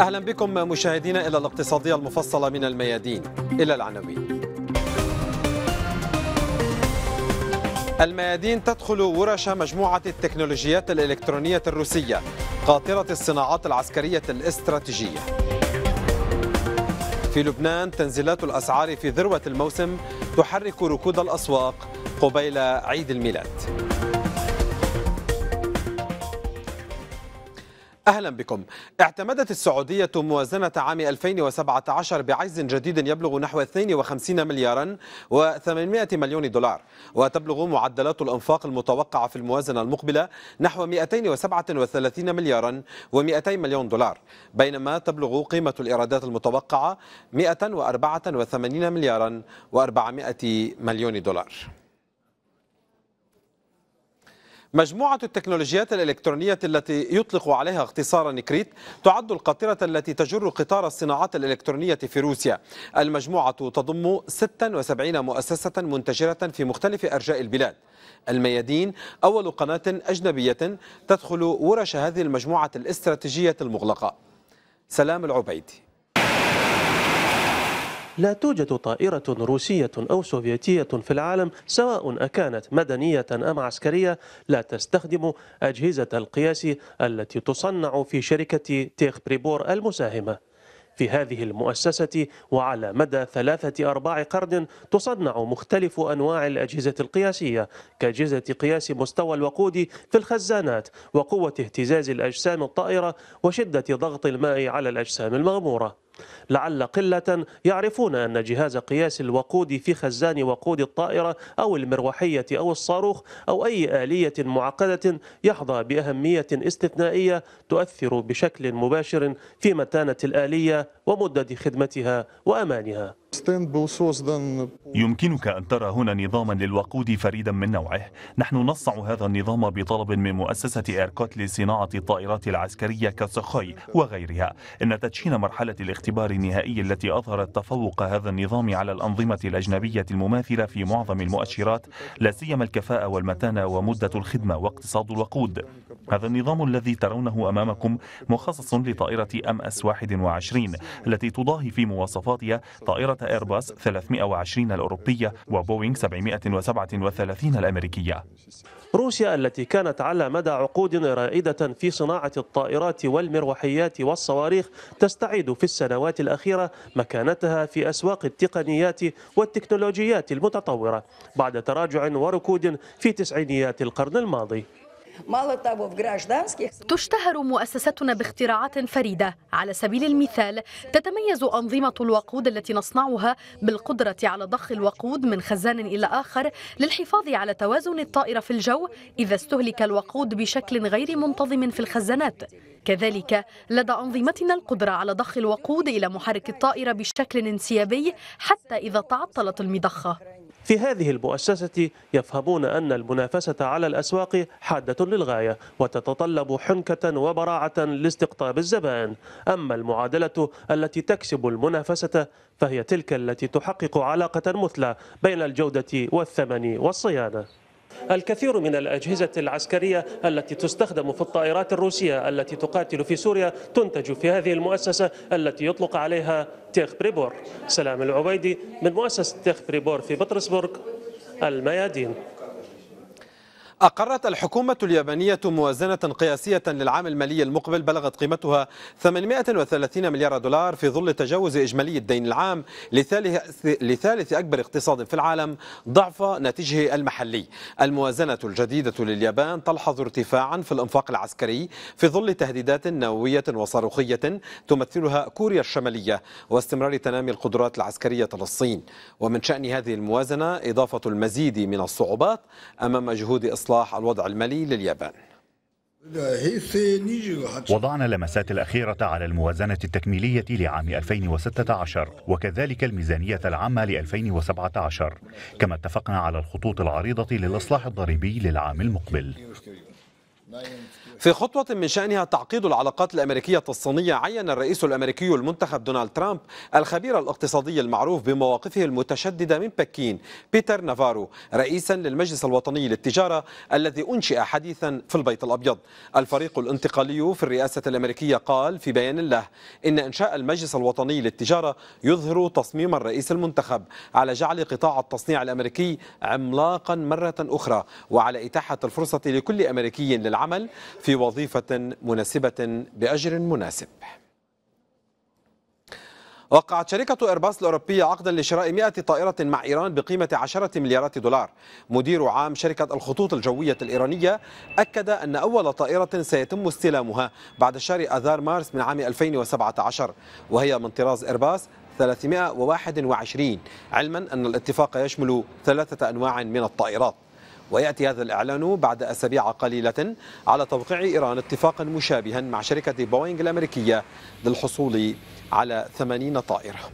أهلا بكم مشاهدينا إلى الاقتصادية المفصلة من الميادين إلى العناوين الميادين تدخل ورش مجموعة التكنولوجيات الإلكترونية الروسية قاطرة الصناعات العسكرية الاستراتيجية في لبنان تنزيلات الأسعار في ذروة الموسم تحرك ركود الأسواق قبيل عيد الميلاد أهلا بكم اعتمدت السعودية موازنة عام 2017 بعجز جديد يبلغ نحو 52 مليارا و800 مليون دولار وتبلغ معدلات الأنفاق المتوقعة في الموازنة المقبلة نحو 237 مليارا و200 مليون دولار بينما تبلغ قيمة الإيرادات المتوقعة 184 مليارا و400 مليون دولار مجموعة التكنولوجيات الإلكترونية التي يطلق عليها اختصارا نكريت تعد القاطرة التي تجر قطار الصناعات الإلكترونية في روسيا المجموعة تضم 76 مؤسسة منتشرة في مختلف أرجاء البلاد الميادين أول قناة أجنبية تدخل ورش هذه المجموعة الاستراتيجية المغلقة سلام العبيدي لا توجد طائرة روسية أو سوفيتية في العالم سواء أكانت مدنية أم عسكرية لا تستخدم أجهزة القياس التي تصنع في شركة تيخ بريبور المساهمة في هذه المؤسسة وعلى مدى ثلاثة أرباع قرن تصنع مختلف أنواع الأجهزة القياسية كأجهزة قياس مستوى الوقود في الخزانات وقوة اهتزاز الأجسام الطائرة وشدة ضغط الماء على الأجسام المغمورة لعل قلة يعرفون أن جهاز قياس الوقود في خزان وقود الطائرة أو المروحية أو الصاروخ أو أي آلية معقدة يحظى بأهمية استثنائية تؤثر بشكل مباشر في متانة الآلية ومدة خدمتها وأمانها يمكنك أن ترى هنا نظاما للوقود فريدا من نوعه نحن نصع هذا النظام بطلب من مؤسسة إيركوت لصناعة الطائرات العسكرية كسخوي وغيرها إن تدشين مرحلة الاختبار النهائي التي أظهرت تفوق هذا النظام على الأنظمة الأجنبية المماثلة في معظم المؤشرات لا سيما الكفاءة والمتانة ومدة الخدمة واقتصاد الوقود هذا النظام الذي ترونه أمامكم مخصص لطائرة أم أس 21 التي تضاهي في مواصفاتها طائرة إيرباص 320 الأوروبية وبوينغ 737 الأمريكية روسيا التي كانت على مدى عقود رائدة في صناعة الطائرات والمروحيات والصواريخ تستعيد في السنوات الأخيرة مكانتها في أسواق التقنيات والتكنولوجيات المتطورة بعد تراجع وركود في تسعينيات القرن الماضي تشتهر مؤسستنا باختراعات فريدة على سبيل المثال تتميز أنظمة الوقود التي نصنعها بالقدرة على ضخ الوقود من خزان إلى آخر للحفاظ على توازن الطائرة في الجو إذا استهلك الوقود بشكل غير منتظم في الخزانات كذلك لدى أنظمتنا القدرة على ضخ الوقود إلى محرك الطائرة بشكل انسيابي حتى إذا تعطلت المضخة في هذه المؤسسة يفهمون أن المنافسة على الأسواق حادة للغاية وتتطلب حنكة وبراعة لاستقطاب الزبائن أما المعادلة التي تكسب المنافسة فهي تلك التي تحقق علاقة مثلى بين الجودة والثمن والصيانة الكثير من الأجهزة العسكرية التي تستخدم في الطائرات الروسية التي تقاتل في سوريا تنتج في هذه المؤسسة التي يطلق عليها تيخ بريبور سلام العبيدي من مؤسسة تيخ بريبور في بطرسبورغ الميادين أقرت الحكومة اليابانية موازنة قياسية للعام المالي المقبل بلغت قيمتها 830 مليار دولار في ظل تجاوز إجمالي الدين العام لثالث, لثالث أكبر اقتصاد في العالم ضعف ناتجه المحلي الموازنة الجديدة لليابان تلحظ ارتفاعا في الإنفاق العسكري في ظل تهديدات نووية وصاروخية تمثلها كوريا الشمالية واستمرار تنامي القدرات العسكرية للصين ومن شأن هذه الموازنة إضافة المزيد من الصعوبات أمام جهود إصلاح إصلاح الوضع المالي لليابان وضعنا اللمسات الأخيرة على الموازنة التكميلية لعام 2016 وكذلك الميزانية العامة ل 2017 كما اتفقنا على الخطوط العريضة للإصلاح الضريبي للعام المقبل في خطوة من شأنها تعقيد العلاقات الأمريكية الصينية عين الرئيس الأمريكي المنتخب دونالد ترامب الخبير الاقتصادي المعروف بمواقفه المتشددة من بكين بيتر نافارو رئيسا للمجلس الوطني للتجارة الذي أنشئ حديثا في البيت الأبيض الفريق الانتقالي في الرئاسة الأمريكية قال في بيان له إن إنشاء المجلس الوطني للتجارة يظهر تصميم الرئيس المنتخب على جعل قطاع التصنيع الأمريكي عملاقا مرة أخرى وعلى إتاحة الفرصة لكل أمريكي للعمل العمل في وظيفة مناسبة بأجر مناسب وقعت شركة إيرباص الأوروبية عقدا لشراء 100 طائرة مع إيران بقيمة 10 مليارات دولار مدير عام شركة الخطوط الجوية الإيرانية أكد أن أول طائرة سيتم استلامها بعد شهر أذار مارس من عام 2017 وهي من طراز إيرباص 321 علما أن الاتفاق يشمل ثلاثة أنواع من الطائرات ويأتي هذا الإعلان بعد أسابيع قليلة على توقيع إيران اتفاقا مشابها مع شركة بوينغ الأمريكية للحصول على 80 طائرة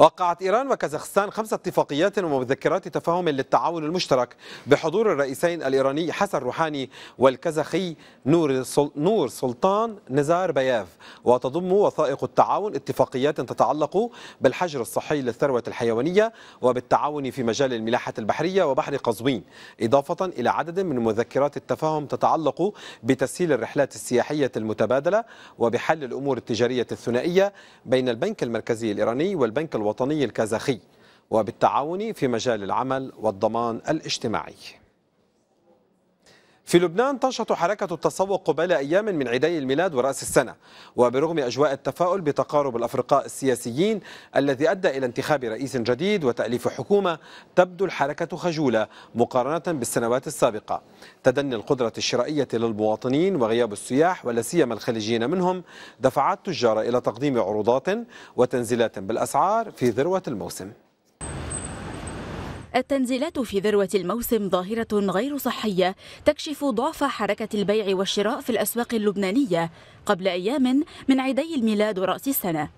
وقعت إيران وكازاخستان خمس اتفاقيات ومذكرات تفاهم للتعاون المشترك بحضور الرئيسين الإيراني حسن روحاني والكازاخي نور نور سلطان نزار بياف وتضم وثائق التعاون اتفاقيات تتعلق بالحجر الصحي للثروة الحيوانية وبالتعاون في مجال الملاحة البحرية وبحر قزوين إضافة إلى عدد من مذكرات التفاهم تتعلق بتسهيل الرحلات السياحية المتبادلة وبحل الأمور التجارية الثنائية بين البنك المركزي الإيراني والبنك الوطني الوطني الكازاخي وبالتعاون في مجال العمل والضمان الاجتماعي في لبنان تنشط حركة التسوق قبيل أيام من عيدي الميلاد ورأس السنة وبرغم أجواء التفاؤل بتقارب الأفرقاء السياسيين الذي أدى إلى انتخاب رئيس جديد وتأليف حكومة تبدو الحركة خجولة مقارنة بالسنوات السابقة تدني القدرة الشرائية للمواطنين وغياب السياح ولا سيما الخليجيين منهم دفعت تجار إلى تقديم عروضات وتنزيلات بالأسعار في ذروة الموسم التنزيلات في ذروة الموسم ظاهرة غير صحية تكشف ضعف حركة البيع والشراء في الأسواق اللبنانية قبل أيام من عيدي الميلاد ورأس السنة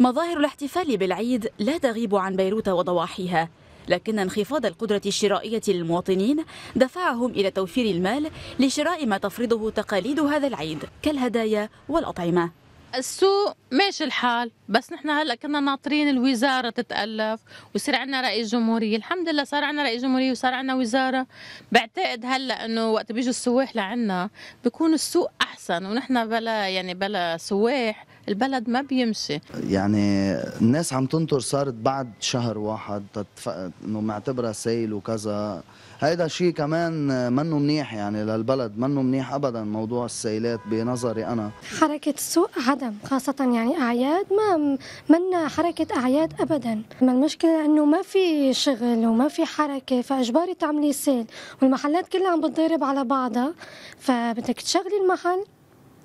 مظاهر الاحتفال بالعيد لا تغيب عن بيروت وضواحيها لكن انخفاض القدرة الشرائية للمواطنين دفعهم إلى توفير المال لشراء ما تفرضه تقاليد هذا العيد كالهدايا والأطعمة السوق ماشي الحال بس نحن هلا كنا ناطرين الوزاره تتالف ويصير عندنا رئيس جمهوريه الحمد لله صار عندنا رئيس جمهوريه وصار عندنا وزاره بعتقد هلا انه وقت بيجوا السواح لعنا بكون السوق احسن ونحن بلا يعني بلا سواح البلد ما بيمشي يعني الناس عم تنطر صارت بعد شهر واحد تتف... انه معتبرها سيل وكذا هيدا شيء كمان منه منيح يعني للبلد منه منيح ابدا موضوع السيلات بنظري انا حركه السوق عدم خاصه يعني اعياد ما منا حركه اعياد ابدا ما المشكله انه ما في شغل وما في حركه فاجباري تعملي سيل والمحلات كلها عم بتضرب على بعضها فبدك تشغلي المحل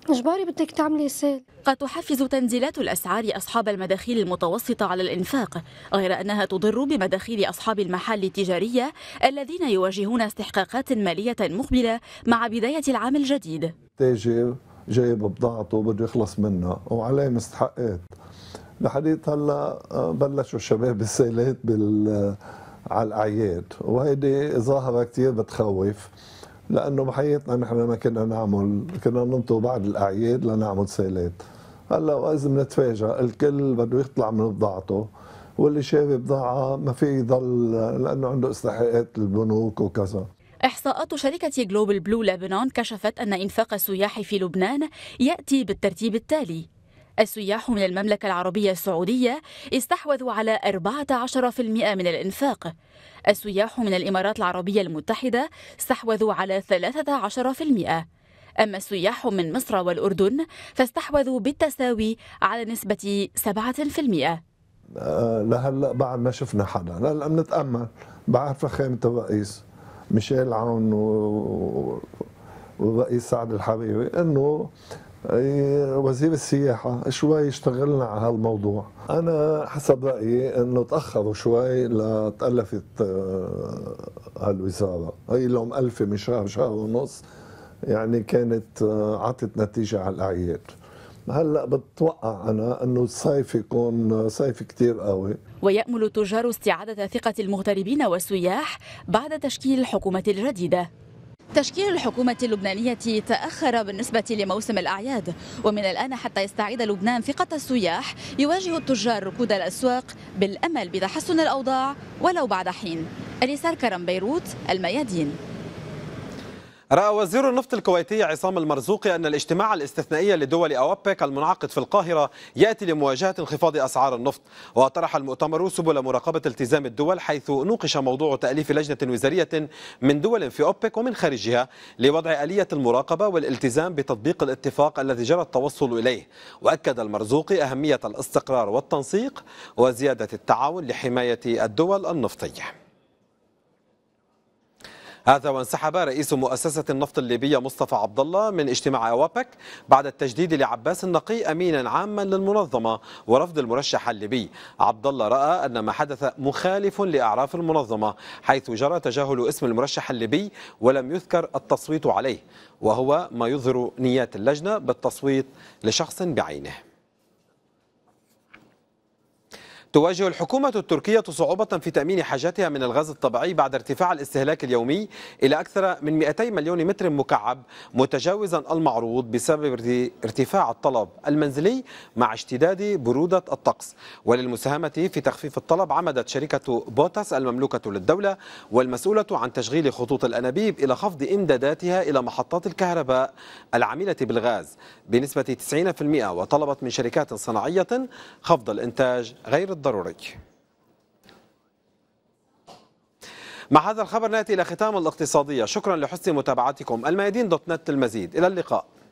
اجباري بدك تعملي سيل قد تحفز تنزيلات الأسعار أصحاب المداخيل المتوسطة على الإنفاق غير أنها تضر بمداخيل أصحاب المحال التجارية الذين يواجهون استحقاقات مالية مقبلة مع بداية العام الجديد تاجر جايب بضاعته بده يخلص منها وعليه مستحقات لحديت هلا آه، بلشوا الشباب السيلات بال آه، على الاعياد وهيدي ظاهره كثير بتخوف لانه بحياتنا نحن ما كنا نعمل كنا ننطوا بعد الاعياد لنعمل سيلات هلا واذا بنتفاجئ الكل بده يطلع من بضاعته واللي شاف بضاعه ما في يضل لانه عنده استحقاقات البنوك وكذا إحصاءات شركة جلوبال بلو لبنان كشفت أن إنفاق السياح في لبنان يأتي بالترتيب التالي السياح من المملكة العربية السعودية استحوذوا على 14% من الإنفاق السياح من الإمارات العربية المتحدة استحوذوا على 13% أما السياح من مصر والأردن فاستحوذوا بالتساوي على نسبة 7% آه، لهلا بعد ما شفنا حدا هلا بنتامل بعرف خيمه الرئيس ميشيل عون والرئيس سعد الحريري انه وزير السياحة شوي اشتغلنا على هالموضوع أنا حسب رأيي أنه تأخروا شوي لتألفت آه، هالوزارة هي لهم ألف من شهر شهر ونص يعني كانت آه، عطت نتيجة على الأعياد هلا بتوقع انا انه الصيف يكون آه، صيف كثير قوي ويأمل التجار استعادة ثقة المغتربين والسياح بعد تشكيل الحكومة الجديدة تشكيل الحكومة اللبنانية تأخر بالنسبة لموسم الأعياد ومن الآن حتى يستعيد لبنان ثقة السياح يواجه التجار ركود الأسواق بالأمل بتحسن الأوضاع ولو بعد حين أليسار كرم بيروت الميادين رأى وزير النفط الكويتي عصام المرزوقي أن الاجتماع الاستثنائي لدول أوبك المنعقد في القاهرة يأتي لمواجهة انخفاض أسعار النفط وطرح المؤتمر سبل مراقبة التزام الدول حيث نوقش موضوع تأليف لجنة وزارية من دول في أوبك ومن خارجها لوضع آلية المراقبة والالتزام بتطبيق الاتفاق الذي جرى التوصل إليه وأكد المرزوقي أهمية الاستقرار والتنسيق وزيادة التعاون لحماية الدول النفطية هذا وانسحب رئيس مؤسسة النفط الليبية مصطفى عبد الله من اجتماع أوابك بعد التجديد لعباس النقي أمينا عاما للمنظمة ورفض المرشح الليبي عبد الله رأى أن ما حدث مخالف لأعراف المنظمة حيث جرى تجاهل اسم المرشح الليبي ولم يذكر التصويت عليه وهو ما يظهر نيات اللجنة بالتصويت لشخص بعينه تواجه الحكومة التركية صعوبة في تأمين حاجاتها من الغاز الطبيعي بعد ارتفاع الاستهلاك اليومي إلى أكثر من 200 مليون متر مكعب متجاوزا المعروض بسبب ارتفاع الطلب المنزلي مع اشتداد برودة الطقس وللمساهمة في تخفيف الطلب عمدت شركة بوتاس المملوكة للدولة والمسؤولة عن تشغيل خطوط الأنابيب إلى خفض إمداداتها إلى محطات الكهرباء العاملة بالغاز بنسبة 90% وطلبت من شركات صناعية خفض الإنتاج غير الضرورة. الضروري مع هذا الخبر نأتي إلى ختام الاقتصادية شكرا لحسن متابعتكم الميادين دوت نت المزيد إلى اللقاء